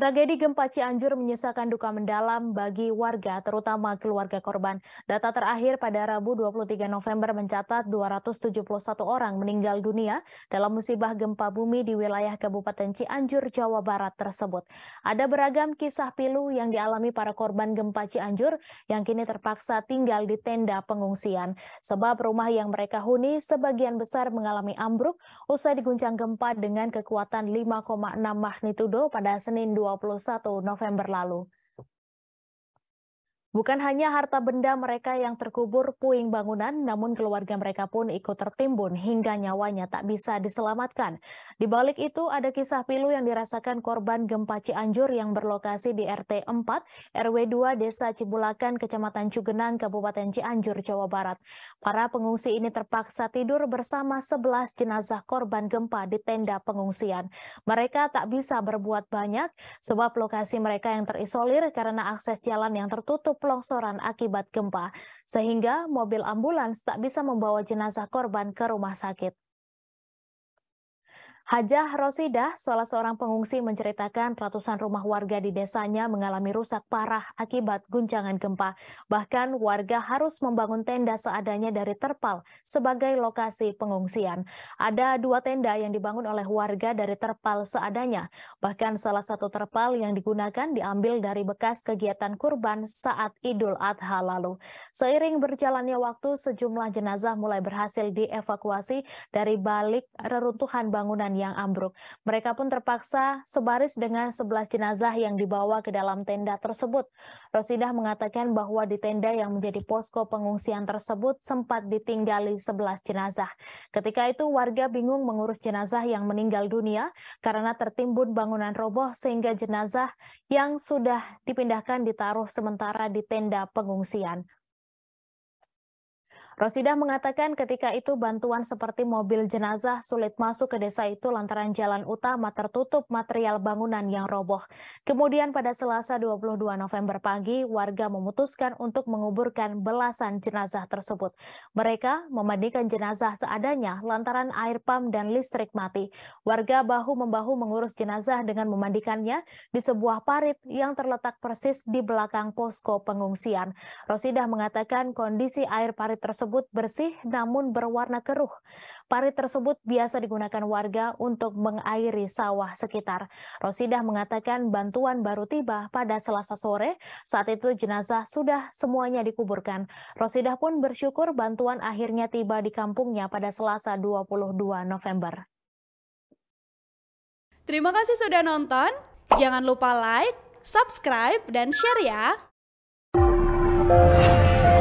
Tragedi gempa Cianjur menyisakan duka mendalam bagi warga, terutama keluarga korban. Data terakhir pada Rabu 23 November mencatat 271 orang meninggal dunia dalam musibah gempa bumi di wilayah Kabupaten Cianjur, Jawa Barat tersebut. Ada beragam kisah pilu yang dialami para korban gempa Cianjur yang kini terpaksa tinggal di tenda pengungsian. Sebab rumah yang mereka huni sebagian besar mengalami ambruk usai diguncang gempa dengan kekuatan 5,6 magnitudo pada Senin 2 21 November lalu. Bukan hanya harta benda mereka yang terkubur puing bangunan, namun keluarga mereka pun ikut tertimbun hingga nyawanya tak bisa diselamatkan. Di balik itu ada kisah pilu yang dirasakan korban gempa Cianjur yang berlokasi di RT 4, RW 2, Desa Cibulakan, Kecamatan Cugenang, Kabupaten Cianjur, Jawa Barat. Para pengungsi ini terpaksa tidur bersama 11 jenazah korban gempa di tenda pengungsian. Mereka tak bisa berbuat banyak sebab lokasi mereka yang terisolir karena akses jalan yang tertutup pelongsoran akibat gempa, sehingga mobil ambulans tak bisa membawa jenazah korban ke rumah sakit. Hajah Rosidah, salah seorang pengungsi menceritakan ratusan rumah warga di desanya mengalami rusak parah akibat guncangan gempa. Bahkan warga harus membangun tenda seadanya dari terpal sebagai lokasi pengungsian. Ada dua tenda yang dibangun oleh warga dari terpal seadanya. Bahkan salah satu terpal yang digunakan diambil dari bekas kegiatan kurban saat Idul Adha lalu. Seiring berjalannya waktu, sejumlah jenazah mulai berhasil dievakuasi dari balik reruntuhan bangunan yang ambruk. Mereka pun terpaksa sebaris dengan 11 jenazah yang dibawa ke dalam tenda tersebut. Rosidah mengatakan bahwa di tenda yang menjadi posko pengungsian tersebut sempat ditinggali 11 jenazah. Ketika itu warga bingung mengurus jenazah yang meninggal dunia karena tertimbun bangunan roboh sehingga jenazah yang sudah dipindahkan ditaruh sementara di tenda pengungsian. Rosidah mengatakan ketika itu bantuan seperti mobil jenazah sulit masuk ke desa itu lantaran jalan utama tertutup material bangunan yang roboh. Kemudian pada Selasa 22 November pagi, warga memutuskan untuk menguburkan belasan jenazah tersebut. Mereka memandikan jenazah seadanya lantaran air pam dan listrik mati. Warga bahu-membahu mengurus jenazah dengan memandikannya di sebuah parit yang terletak persis di belakang posko pengungsian. Rosidah mengatakan kondisi air parit tersebut tersebut bersih namun berwarna keruh. Parit tersebut biasa digunakan warga untuk mengairi sawah sekitar. Rosidah mengatakan bantuan baru tiba pada selasa sore. Saat itu jenazah sudah semuanya dikuburkan. Rosidah pun bersyukur bantuan akhirnya tiba di kampungnya pada selasa 22 November. Terima kasih sudah nonton. Jangan lupa like, subscribe, dan share ya.